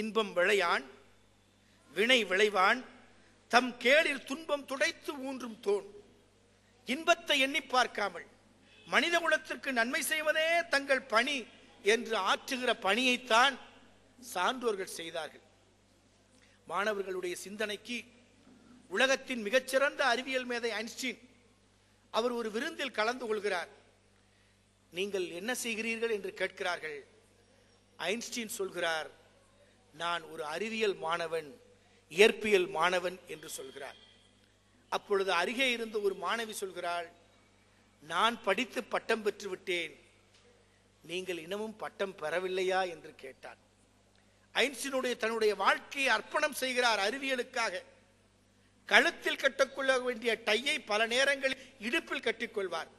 இன்பம் விளையான் வினை விளைவான் தம் கேளில் துன்பம் துடைத்து ஊன்றும் தோன் இன்பத்தை எண்ணி பார்க்காமல் மனித குலத்திற்கு நன்மை செய்வதே தங்கள் பணி என்று ஆற்றுகிற பணியைத்தான் சான்றோர்கள் செய்தார்கள் மாணவர்களுடைய சிந்தனைக்கு உலகத்தின் மிகச்சிறந்த அறிவியல் மேதை ஐன்ஸ்டீன் அவர் ஒரு விருந்தில் கலந்து கொள்கிறார் நீங்கள் என்ன செய்கிறீர்கள் என்று கேட்கிறார்கள் ஐன்ஸ்டீன் சொல்கிறார் நான் ஒரு அறிவியல் மாணவன் இயற்பியல் மாணவன் என்று சொல்கிறார் அப்பொழுது அருகே இருந்த ஒரு மாணவி சொல்கிறாள் நான் படித்து பட்டம் பெற்று விட்டேன் நீங்கள் இன்னமும் பட்டம் பெறவில்லையா என்று கேட்டார் ஐன்ஸினுடைய தன்னுடைய வாழ்க்கையை அர்ப்பணம் செய்கிறார் அறிவியலுக்காக கழுத்தில் கட்டக்கொள்ள வேண்டிய டையை பல நேரங்களில் இடுப்பில் கட்டிக்கொள்வார்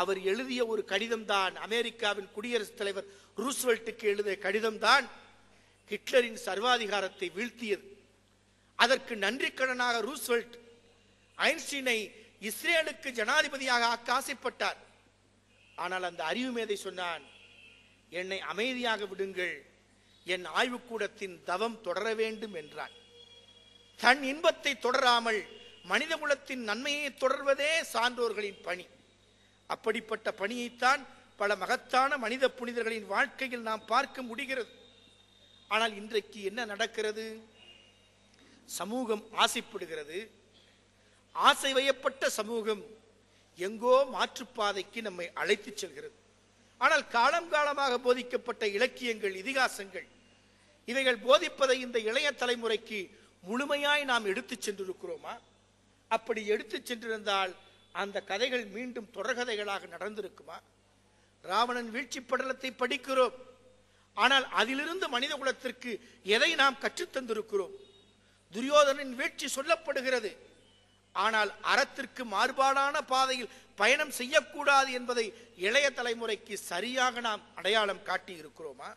அவர் எழுதிய ஒரு கடிதம் தான் அமெரிக்காவின் குடியரசுத் தலைவர் ரூஸ்வெல்ட்டுக்கு எழுதிய கடிதம் தான் ஹிட்லரின் சர்வாதிகாரத்தை வீழ்த்தியது அதற்கு நன்றி கடனாக ரூஸ்வெல்ட் ஐன்ஸ்டீனை இஸ்ரேலுக்கு ஜனாதிபதியாக ஆக்க ஆசைப்பட்டார் ஆனால் அந்த அறிவு மேதை சொன்னான் என்னை அமைதியாக விடுங்கள் என் ஆய்வுக்கூடத்தின் தவம் தொடர வேண்டும் என்றான் தன் இன்பத்தை தொடராமல் மனித குலத்தின் நன்மையை தொடர்வதே சான்றோர்களின் பணி அப்படிப்பட்ட பணியைத்தான் பல மகத்தான மனித புனிதர்களின் வாழ்க்கையில் நாம் பார்க்க முடிகிறது ஆனால் இன்றைக்கு என்ன நடக்கிறது சமூகம் ஆசைப்படுகிறது ஆசை வயப்பட்ட சமூகம் எங்கோ மாற்றுப்பாதைக்கு நம்மை அழைத்து செல்கிறது ஆனால் காலம் காலமாக போதிக்கப்பட்ட இலக்கியங்கள் இதிகாசங்கள் இவைகள் போதிப்பதை இந்த இளைய தலைமுறைக்கு முழுமையாய் நாம் எடுத்து சென்றிருக்கிறோமா அப்படி எடுத்து சென்றிருந்தால் அந்த கதைகள் மீண்டும் தொடர்கதைகளாக நடந்திருக்குமா ராவணன் வீழ்ச்சி படலத்தை படிக்கிறோம் ஆனால் அதிலிருந்து மனித குலத்திற்கு எதை நாம் கற்றுத்தந்திருக்கிறோம் துரியோதனின் வீழ்ச்சி சொல்லப்படுகிறது ஆனால் அறத்திற்கு மாறுபாடான பாதையில் பயணம் செய்யக்கூடாது என்பதை இளைய தலைமுறைக்கு சரியாக நாம் அடையாளம் காட்டி இருக்கிறோமா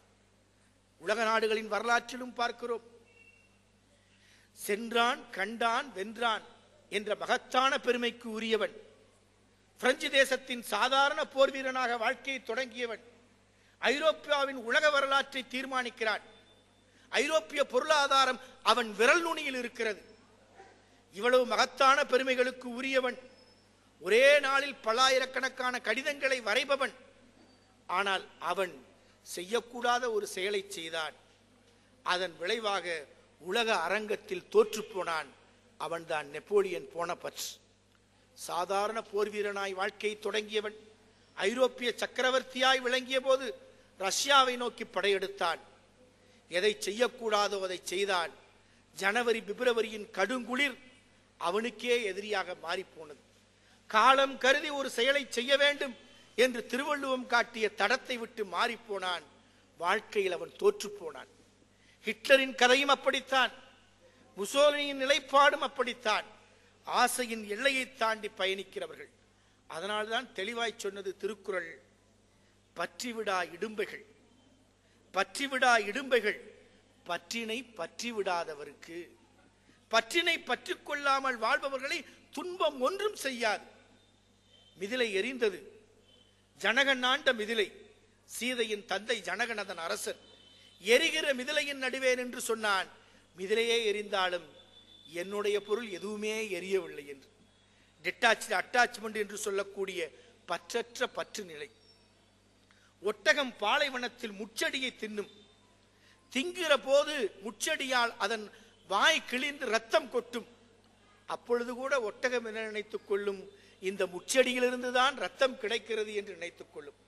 உலக நாடுகளின் வரலாற்றிலும் பார்க்கிறோம் சென்றான் கண்டான் வென்றான் என்ற மகத்தான பெருமைக்கு உரியவன் பிரெஞ்சு தேசத்தின் சாதாரண போர் வீரனாக வாழ்க்கையை தொடங்கியவன் ஐரோப்பியாவின் உலக வரலாற்றை தீர்மானிக்கிறான் ஐரோப்பிய பொருளாதாரம் அவன் விரல் நுனியில் இருக்கிறது இவ்வளவு மகத்தான பெருமைகளுக்கு உரியவன் ஒரே நாளில் பல்லாயிரக்கணக்கான கடிதங்களை வரைபவன் ஆனால் அவன் செய்யக்கூடாத ஒரு செயலை செய்தான் அதன் விளைவாக உலக அரங்கத்தில் தோற்று போனான் அவன்தான் நெப்போலியன் போனபட்ஸ் சாதாரண போர் வீரனாய் வாழ்க்கையை தொடங்கியவன் ஐரோப்பிய சக்கரவர்த்தியாய் விளங்கிய போது ரஷ்யாவை நோக்கி படையெடுத்தான் எதை செய்யக்கூடாதோ அதை செய்தான் ஜனவரி பிப்ரவரியின் கடுங்குளிர் அவனுக்கே எதிரியாக மாறிப்போனது காலம் கருதி ஒரு செயலை செய்ய வேண்டும் என்று திருவள்ளுவம் காட்டிய தடத்தை விட்டு மாறிப்போனான் வாழ்க்கையில் அவன் தோற்று போனான் ஹிட்லரின் கதையும் அப்படித்தான் முசோலினியின் நிலைப்பாடும் அப்படித்தான் ஆசையின் எல்லையை தாண்டி பயணிக்கிறவர்கள் அதனால்தான் தெளிவாய் சொன்னது திருக்குறள் பற்றிவிடா இடும்பைகள் பற்றிவிடா இடும்பைகள் பற்றினை பற்றிவிடாதவருக்கு பற்றினை பற்றி கொள்ளாமல் வாழ்பவர்களை துன்பம் ஒன்றும் செய்யாது மிதிலை எரிந்தது ஜனகன் ஆண்ட மிதிலை சீதையின் தந்தை ஜனகனதன் அரசன் எரிகிற மிதிலையின் நடுவே என்று சொன்னான் மிதிலையே எரிந்தாலும் என்னுடைய பொருள் எதுவுமே எரியவில்லை என்று டிட்டாச் அட்டாச்மெண்ட் என்று சொல்லக்கூடிய பற்றற்ற பற்று நிலை ஒட்டகம் பாலைவனத்தில் முச்சடியை தின்னும் திங்குகிற போது முச்சடியால் அதன் வாய் கிழிந்து ரத்தம் கொட்டும் அப்பொழுது கூட ஒட்டகம் என நினைத்துக் கொள்ளும் இந்த முச்சடியிலிருந்து தான் ரத்தம் கிடைக்கிறது என்று நினைத்துக் கொள்ளும்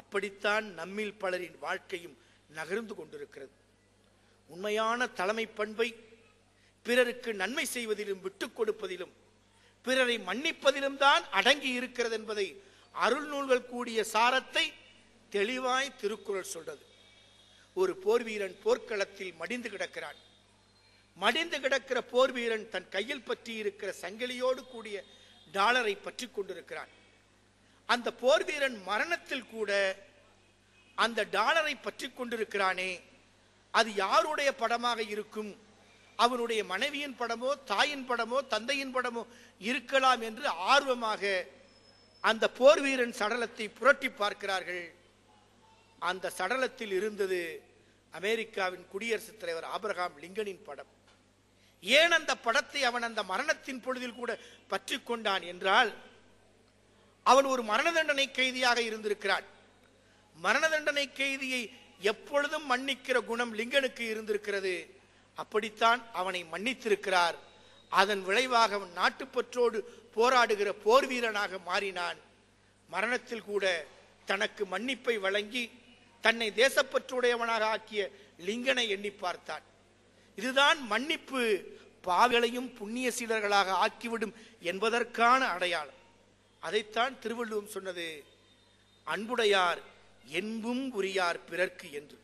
அப்படித்தான் நம்மில் பலரின் வாழ்க்கையும் நகர்ந்து கொண்டிருக்கிறது உண்மையான தலைமை பண்பை பிறருக்கு நன்மை செய்வதிலும் விட்டுக் கொடுப்பதிலும் பிறரை மன்னிப்பதிலும் தான் அடங்கி இருக்கிறது என்பதை அருள் நூல்கள் கூடிய சாரத்தை தெளிவாய் திருக்குறள் சொல்றது ஒரு போர் வீரன் போர்க்களத்தில் மடிந்து கிடக்கிறான் மடிந்து கிடக்கிற போர் வீரன் தன் கையில் பற்றி இருக்கிற சங்கிலியோடு கூடிய டாலரை பற்றி கொண்டிருக்கிறான் அந்த போர் வீரன் மரணத்தில் கூட அந்த டாலரை பற்றி கொண்டிருக்கிறானே அது யாருடைய படமாக இருக்கும் அவனுடைய மனைவியின் படமோ தாயின் படமோ தந்தையின் படமோ இருக்கலாம் என்று ஆர்வமாக அந்த போர் வீரன் சடலத்தை புரட்டி பார்க்கிறார்கள் அந்த சடலத்தில் இருந்தது அமெரிக்காவின் குடியரசுத் தலைவர் ஆபிரகாம் லிங்கனின் படம் ஏன் அந்த படத்தை அவன் அந்த மரணத்தின் பொழுதில் கூட பற்றி கொண்டான் என்றால் அவன் ஒரு மரண தண்டனை கைதியாக இருந்திருக்கிறான் மரண தண்டனை கைதியை எப்பொழுதும் மன்னிக்கிற குணம் லிங்கனுக்கு இருந்திருக்கிறது அப்படித்தான் அவனை மன்னித்திருக்கிறார் அதன் விளைவாக அவன் நாட்டுப்பற்றோடு போராடுகிற போர் வீரனாக மாறினான் மரணத்தில் கூட தனக்கு மன்னிப்பை வழங்கி தன்னை தேசப்பற்றுடையவனாக ஆக்கிய லிங்கனை எண்ணி பார்த்தான் இதுதான் மன்னிப்பு பாவிகளையும் புண்ணிய சீலர்களாக ஆக்கிவிடும் என்பதற்கான அடையாளம் அதைத்தான் திருவள்ளுவம் சொன்னது அன்புடையார் என்பும் உரியார் பிறர்க்கு என்று